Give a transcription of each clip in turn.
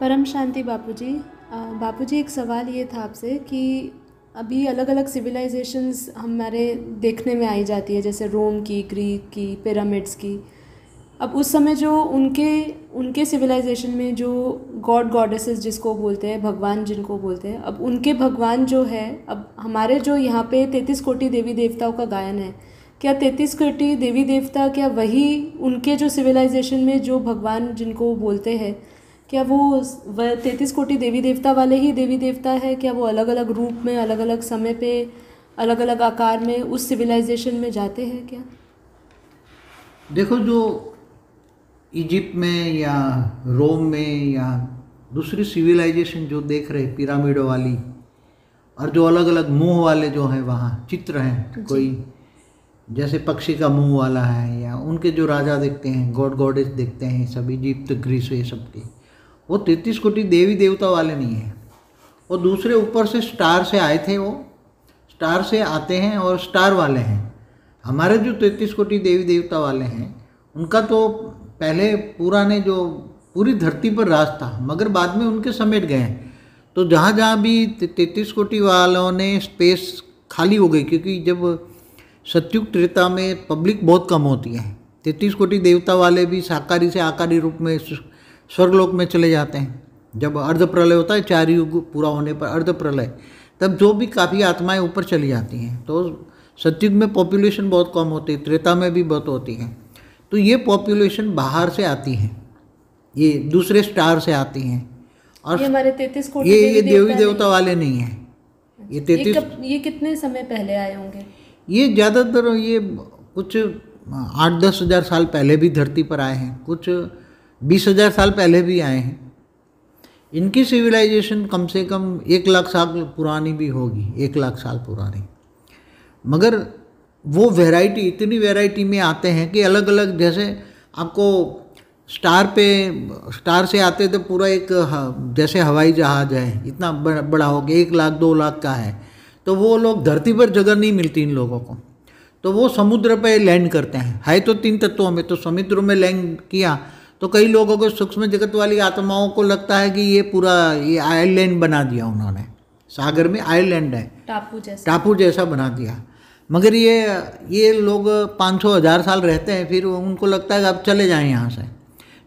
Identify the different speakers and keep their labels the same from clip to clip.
Speaker 1: परम शांति बापूजी बापूजी एक सवाल ये था आपसे कि अभी अलग अलग सिविलाइजेशंस हमारे देखने में आई जाती है जैसे रोम की ग्रीक की पिरामिड्स की अब उस समय जो उनके उनके सिविलाइजेशन में जो गॉड गॉडेसेस जिसको बोलते हैं भगवान जिनको बोलते हैं अब उनके भगवान जो है अब हमारे जो यहाँ पे तैतीस कोटि देवी देवताओं का गायन है क्या तैतीस कोटि देवी देवता क्या वही उनके जो सिविलाइजेशन में जो भगवान जिनको बोलते हैं क्या वो तैंतीस कोटि देवी देवता वाले ही देवी देवता है क्या वो अलग अलग रूप में अलग अलग समय पे अलग अलग आकार में उस सिविलाइजेशन में जाते हैं क्या
Speaker 2: देखो जो इजिप्ट में या रोम में या दूसरी सिविलाइजेशन जो देख रहे पिरामिडों वाली और जो अलग अलग मुंह वाले जो हैं वहाँ चित्र हैं कोई जैसे पक्षी का मुंह वाला है या उनके जो राजा देखते हैं गॉड गॉडेस देखते हैं सब इजिप्त ग्रीस ये सब के वो तैतीस कोटि देवी देवता वाले नहीं हैं और दूसरे ऊपर से स्टार से आए थे वो स्टार से आते हैं और स्टार वाले हैं हमारे जो तैतीस कोटि देवी देवता वाले हैं उनका तो पहले पुराने जो पूरी धरती पर राज था मगर बाद में उनके समेट गए तो जहाँ जहाँ भी तैतीस कोटि वालों ने स्पेस खाली हो गई क्योंकि जब सत्युग त्रेता में पब्लिक बहुत कम होती है तैतीस कोटि देवता वाले भी साकारी से आकारी रूप में स्वर्गलोक में चले जाते हैं जब अर्ध प्रलय होता है चार युग पूरा होने पर अर्ध प्रलय तब जो भी काफ़ी आत्माएं ऊपर चली जाती हैं तो सत्युग में पॉपुलेशन बहुत कम होती है त्रेता में भी बहुत होती है तो ये पॉपुलेशन बाहर से आती है ये दूसरे स्टार से आती हैं और ये
Speaker 1: हमारे तैतीस को ये ये देवी देवता
Speaker 2: वाले नहीं हैं ये तैतीस
Speaker 1: ये कितने समय पहले आए होंगे
Speaker 2: ये ज़्यादातर ये कुछ आठ दस हज़ार साल पहले भी धरती पर आए हैं कुछ बीस हज़ार साल पहले भी आए हैं इनकी सिविलाइजेशन कम से कम एक लाख साल पुरानी भी होगी एक लाख साल पुरानी मगर वो वैरायटी इतनी वैरायटी में आते हैं कि अलग अलग जैसे आपको स्टार पे स्टार से आते तो पूरा एक जैसे हवाई जहाज है इतना बड़ा हो गया एक लाख दो लाख का है तो वो लोग धरती पर जगह नहीं मिलती इन लोगों को तो वो समुद्र पे लैंड करते हैं है तो तीन तत्वों में तो समुद्र में लैंड किया तो कई लोगों को सूक्ष्म जगत वाली आत्माओं को लगता है कि ये पूरा ये आयरलैंड बना दिया उन्होंने सागर में आयरलैंड है टापू जैसा टापू जैसा बना दिया मगर ये ये लोग पाँच सौ हज़ार साल रहते हैं फिर उनको लगता है कि अब चले जाएं यहाँ से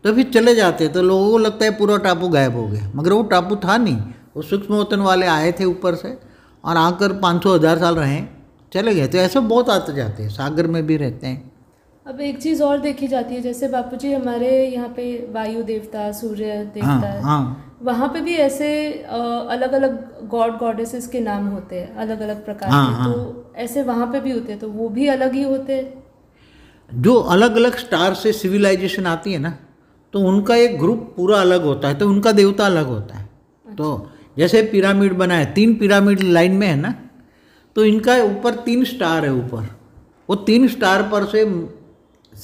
Speaker 2: तो फिर चले जाते हैं तो लोगों को लगता है पूरा टापू गायब हो गया मगर वो टापू था नहीं वो सूक्ष्म वतन वाले आए थे ऊपर से और आकर पाँच सौ हज़ार साल रहें चले गए तो ऐसे बहुत आते जाते हैं सागर में भी रहते हैं
Speaker 1: अब एक चीज़ और देखी जाती है जैसे बापू जी हमारे यहाँ पे वायु देवता सूर्य देवता हाँ, हाँ. वहाँ पे भी ऐसे अलग अलग गॉड गॉडेसेस के नाम होते हैं अलग अलग प्रकार हाँ, के तो हाँ. तो ऐसे वहाँ पे भी होते हैं तो वो भी अलग ही होते हैं
Speaker 2: जो अलग अलग स्टार से सिविलाइजेशन आती है ना तो उनका एक ग्रुप पूरा अलग होता है तो उनका देवता अलग होता है तो अच्छा। तो जैसे पिरामिड बना है तीन पिरामिड लाइन में है ना तो इनका ऊपर तीन स्टार है ऊपर वो तीन स्टार पर से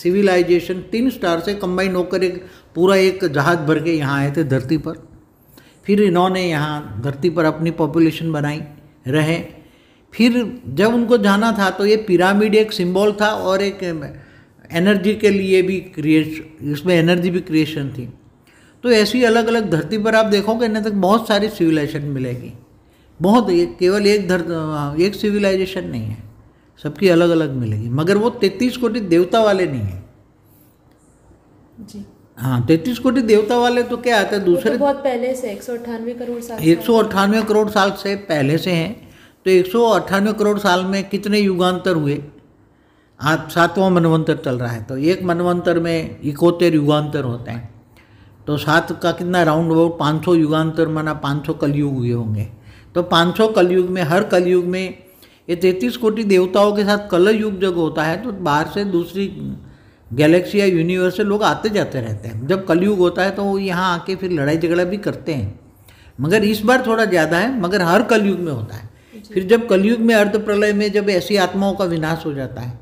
Speaker 2: सिविलाइजेशन तीन स्टार से कंबाइन होकर एक पूरा एक जहाज भर के यहाँ आए थे धरती पर फिर इन्होंने यहाँ धरती पर अपनी पॉपुलेशन बनाई रहे फिर जब उनको जाना था तो ये पिरामिड एक सिंबल था और एक एनर्जी के लिए भी क्रिएशन इसमें एनर्जी भी क्रिएशन थी तो ऐसी अलग अलग धरती पर आप देखोगे ना तक बहुत सारी सिविलाइजेशन मिलेगी बहुत केवल एक धर एक सिविलाइजेशन नहीं है सबकी अलग अलग मिलेगी मगर वो तैतीस कोटि देवता वाले नहीं है जी हाँ तैतीस कोटि देवता वाले तो क्या आता है तो दूसरे तो बहुत
Speaker 1: पहले से एक सौ अट्ठानवे करोड़ साल एक सौ
Speaker 2: अट्ठानवे करोड़ साल से पहले से हैं तो एक सौ अट्ठानवे करोड़ साल में कितने युगांतर हुए आप सातवां मनवंतर चल रहा है तो एक मनवंतर में इकोतेर युगांतर होते हैं तो सात का कितना राउंड वो पाँच सौ युगांतर माना पाँच सौ कलयुग हुए होंगे तो पाँच सौ कलयुग में हर कलयुग में ये तैंतीस कोटि देवताओं के साथ कलर युग जब होता है तो बाहर से दूसरी गैलेक्सी या यूनिवर्स से लोग आते जाते रहते हैं जब कलयुग होता है तो वो यहाँ आके फिर लड़ाई झगड़ा भी करते हैं मगर इस बार थोड़ा ज़्यादा है मगर हर कलयुग में होता है फिर जब कलयुग में अर्ध प्रलय में जब ऐसी आत्माओं का विनाश हो जाता है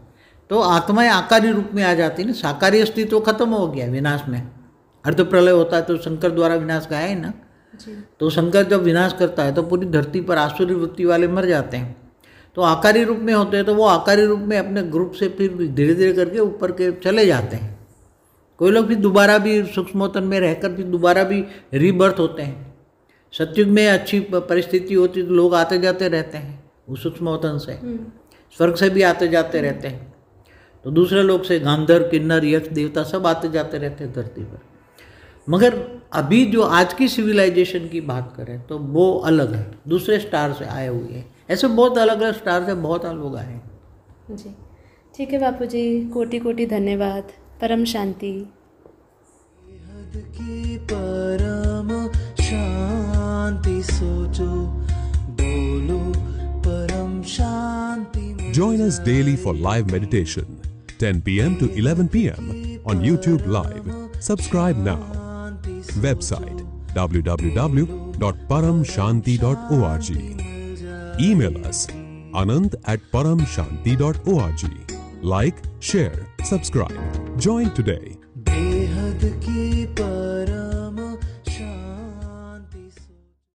Speaker 2: तो आत्माएं आकारी रूप में आ जाती है ना साकारी अस्तित्व खत्म हो गया विनाश में अर्ध प्रलय होता है तो शंकर द्वारा विनाश गाया है ना तो शंकर जब विनाश करता है तो पूरी धरती पर आसुरी वृत्ति वाले मर जाते हैं तो आकारी रूप में होते हैं तो वो आकारी रूप में अपने ग्रुप से फिर धीरे धीरे करके ऊपर के चले जाते हैं कोई लोग फिर दोबारा भी सूक्ष्मोतन में रहकर फिर दोबारा भी रीबर्थ होते हैं सत्युग में अच्छी परिस्थिति होती तो लोग आते जाते रहते हैं उस सूक्ष्मोतन से हम्म। स्वर्ग से भी आते जाते रहते हैं तो दूसरे लोग से गांधर किन्नर यक्ष देवता सब आते जाते रहते हैं धरती पर मगर अभी जो आज की सिविलाइजेशन की बात करें तो वो अलग है दूसरे स्टार से आए हुए हैं ऐसे बहुत अलग अलग स्टार से बहुत लोग आए हैं
Speaker 1: जी ठीक है बापू जी कोटि कोटि धन्यवाद परम शांति
Speaker 2: की परम शांति सोचो बोलो परम शांति Join us daily for live meditation 10 p.m. to 11 p.m. on YouTube Live. Subscribe now. Website www.paramshanti.org. Email us anand at paramshanti.org. Like, share, subscribe. Join today.